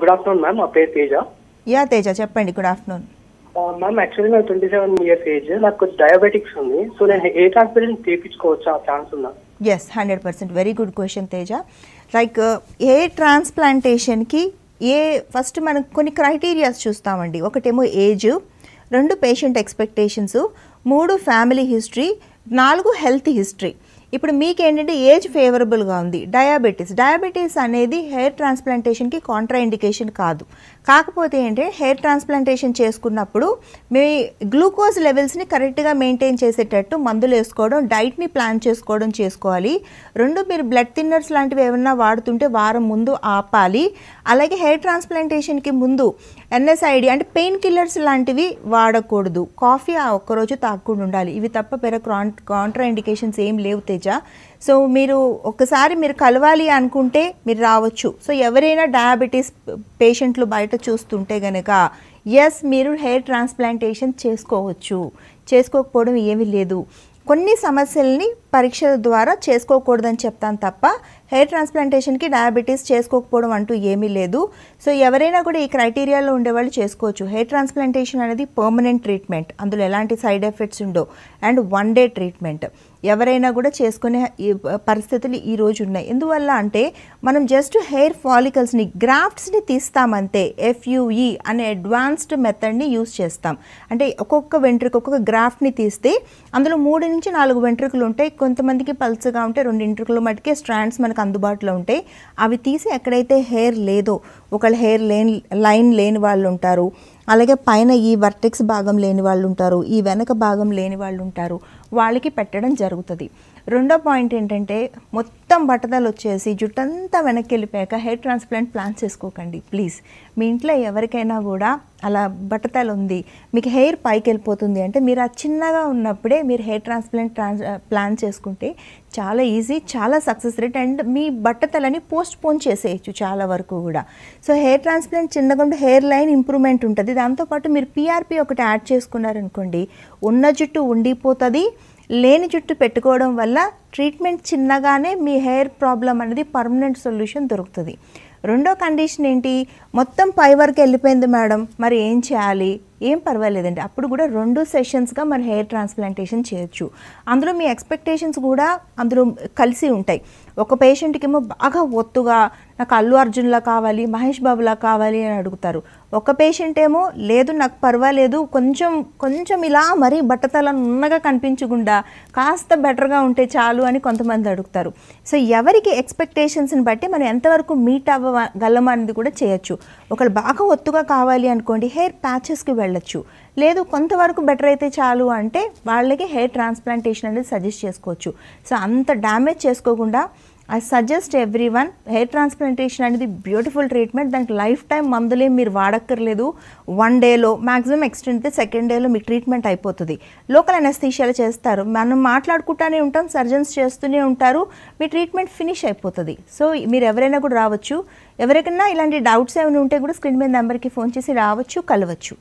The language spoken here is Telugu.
గుడ్ ఆఫ్టర్నూన్ మ్యామ్ మా పేరు తేజ యా తేజ చెప్పండి గుడ్ ఆఫ్టర్నూన్ మ్యామ్ యాక్చువల్లీ నాకు ట్వంటీ సెవెన్ ఇయర్స్ ఏజ్ నాకు డయాబెటిక్స్ ఉంది సో నేను ఏ ట్రాన్స్ప్లాంట్ చేయించుకోవచ్చు ఆ ఛాన్స్ ఉందా yes hundred percent very good question Teja like a ట్రాన్స్ప్లాంటేషన్కి ఏ ఫస్ట్ మనం కొన్ని క్రైటీరియాస్ చూస్తామండి ఒకటేమో ఏజ్ రెండు పేషెంట్ ఎక్స్పెక్టేషన్స్ మూడు ఫ్యామిలీ హిస్టరీ నాలుగు హెల్త్ హిస్టరీ ఇప్పుడు మీకు ఏంటంటే ఏజ్ ఫేవరబుల్గా ఉంది డయాబెటీస్ డయాబెటీస్ అనేది హెయిర్ ట్రాన్స్ప్లాంటేషన్కి కాంట్రా కాదు కాకపోతే ఏంటంటే హెయిర్ ట్రాన్స్ప్లాంటేషన్ చేసుకున్నప్పుడు మీ గ్లూకోజ్ లెవెల్స్ని కరెక్ట్గా మెయింటైన్ చేసేటట్టు మందులు వేసుకోవడం డైట్ని ప్లాన్ చేసుకోవడం చేసుకోవాలి రెండు మీరు బ్లడ్ థిన్నర్స్ లాంటివి ఏమన్నా వాడుతుంటే వారం ముందు ఆపాలి అలాగే హెయిర్ ట్రాన్స్ప్లాంటేషన్కి ముందు ఎన్ఎస్ఐడి అంటే పెయిన్ కిల్లర్స్ లాంటివి వాడకూడదు కాఫీ ఆ ఒక్కరోజు తాగకుండా ఉండాలి ఇవి తప్ప పెర కాంట్రా ఇండికేషన్స్ ఏం లేవు తేజ సో మీరు ఒక్కసారి మీరు కలవాలి అనుకుంటే మీరు రావచ్చు సో ఎవరైనా డయాబెటీస్ పేషెంట్లు బయట చూస్తుంటే గనక ఎస్ మీరు హెయిర్ ట్రాన్స్ప్లాంటేషన్ చేసుకోవచ్చు చేసుకోకపోవడం ఏమీ లేదు కొన్ని సమస్యల్ని పరీక్షల ద్వారా చేసుకోకూడదని చెప్తాను తప్ప హెయిర్ ట్రాన్స్ప్లాంటేషన్కి డయాబెటీస్ చేసుకోకపోవడం అంటూ ఏమీ లేదు సో ఎవరైనా కూడా ఈ క్రైటీరియాలో ఉండేవాళ్ళు చేసుకోవచ్చు హెయిర్ ట్రాన్స్ప్లాంటేషన్ అనేది పర్మనెంట్ ట్రీట్మెంట్ అందులో ఎలాంటి సైడ్ ఎఫెక్ట్స్ ఉండవు అండ్ వన్ డే ట్రీట్మెంట్ ఎవరైనా కూడా చేసుకునే పరిస్థితులు ఈ రోజు ఉన్నాయి ఎందువల్ల అంటే మనం జస్ట్ హెయిర్ ఫాలికల్స్ని గ్రాఫ్ట్స్ని తీస్తామంతే ఎఫ్యూఈ అనే అడ్వాన్స్డ్ మెథడ్ని యూస్ చేస్తాం అంటే ఒక్కొక్క వెంట్రుక ఒక్కొక్క గ్రాఫ్ట్ని తీస్తే అందులో మూడు నుంచి నాలుగు వెంట్రుకలు ఉంటాయి కొంతమందికి పల్చగా ఉంటే రెండు ఇంట్రుకలు మటుకే స్ట్రాండ్స్ మనకు అందుబాటులో ఉంటాయి అవి తీసి ఎక్కడైతే హెయిర్ లేదో ఒకళ్ళు హెయిర్ లేని లైన్ లేని వాళ్ళు ఉంటారు అలాగే పైన ఈ వర్టెక్స్ భాగం లేని వాళ్ళు ఉంటారు ఈ వెనక భాగం లేని వాళ్ళు ఉంటారు వాళ్ళకి పెట్టడం జరుగుతుంది రెండో పాయింట్ ఏంటంటే మొత్తం బట్టదలు వచ్చేసి జుట్టంతా వెనక్కి వెళ్ళిపోయాక హెయిర్ ట్రాన్స్ప్లాంట్ ప్లాన్ చేసుకోకండి ప్లీజ్ మీ ఇంట్లో ఎవరికైనా కూడా అలా బట్టతలు ఉంది మీకు హెయిర్ పైకి వెళ్ళిపోతుంది అంటే మీరు ఆ చిన్నగా ఉన్నప్పుడే మీరు హెయిర్ ట్రాన్స్ప్లాంట్ ట్రాన్స్ ప్లాన్ చేసుకుంటే చాలా ఈజీ చాలా సక్సెస్ రేట్ అండ్ మీ బట్టతలని పోస్ట్ పోన్ చేసేయచ్చు చాలా వరకు కూడా సో హెయిర్ ట్రాన్స్ప్లాంట్ చిన్నగా హెయిర్ లైన్ ఇంప్రూవ్మెంట్ ఉంటుంది దాంతోపాటు మీరు పీఆర్పీ ఒకటి యాడ్ చేసుకున్నారనుకోండి ఉన్న జుట్టు ఉండిపోతుంది లేని జుట్టు పెట్టుకోవడం వల్ల ట్రీట్మెంట్ చిన్నగానే మీ హెయిర్ ప్రాబ్లం అనేది పర్మనెంట్ సొల్యూషన్ దొరుకుతుంది రెండో కండిషన్ ఏంటి మొత్తం పై వరకు వెళ్ళిపోయింది మేడం మరి ఏం చేయాలి ఏం పర్వాలేదండి అప్పుడు కూడా రెండు సెషన్స్గా మరి హెయిర్ ట్రాన్స్ప్లాంటేషన్ చేయొచ్చు అందులో మీ ఎక్స్పెక్టేషన్స్ కూడా అందులో కలిసి ఉంటాయి ఒక పేషెంట్కి ఏమో బాగా ఒత్తుగా నాకు అల్లు అర్జున్లా కావాలి మహేష్ బాబులా కావాలి అని అడుగుతారు ఒక పేషెంట్ ఏమో లేదు నాకు పర్వాలేదు కొంచెం కొంచెం ఇలా మరీ బట్టతల నున్నగా కనిపించకుండా కాస్త బెటర్గా ఉంటే చాలు అని కొంతమంది అడుగుతారు సో ఎవరికి ఎక్స్పెక్టేషన్స్ని బట్టి మనం ఎంతవరకు మీట్ అవ్వగలం అనేది కూడా చేయొచ్చు ఒకళ్ళు బాగా ఒత్తుగా కావాలి అనుకోండి హెయిర్ ప్యాచెస్కి వెళ్ళొచ్చు లేదు కొంతవరకు బెటర్ అయితే చాలు అంటే వాళ్ళకి హెయిర్ ట్రాన్స్ప్లాంటేషన్ అనేది సజెస్ట్ చేసుకోవచ్చు సో అంత డ్యామేజ్ చేసుకోకుండా I suggest everyone hair transplantation అనేది బ్యూటిఫుల్ ట్రీట్మెంట్ దానికి లైఫ్ టైం మందులే మీరు వాడక్కర్లేదు వన్ డేలో ఎక్స్టెండ్ ఎక్స్టెంట్ సెకండ్ డేలో మీకు ట్రీట్మెంట్ అయిపోతుంది లోకల్ అనెస్థీషియాలు చేస్తారు మనం మాట్లాడుకుంటూనే ఉంటాం సర్జన్స్ చేస్తూనే ఉంటారు మీ ట్రీట్మెంట్ ఫినిష్ అయిపోతుంది సో మీరు ఎవరైనా కూడా రావచ్చు ఎవరికైనా ఇలాంటి డౌట్స్ ఏమైనా ఉంటే కూడా స్క్రీన్ మీద నెంబర్కి ఫోన్ చేసి రావచ్చు కలవచ్చు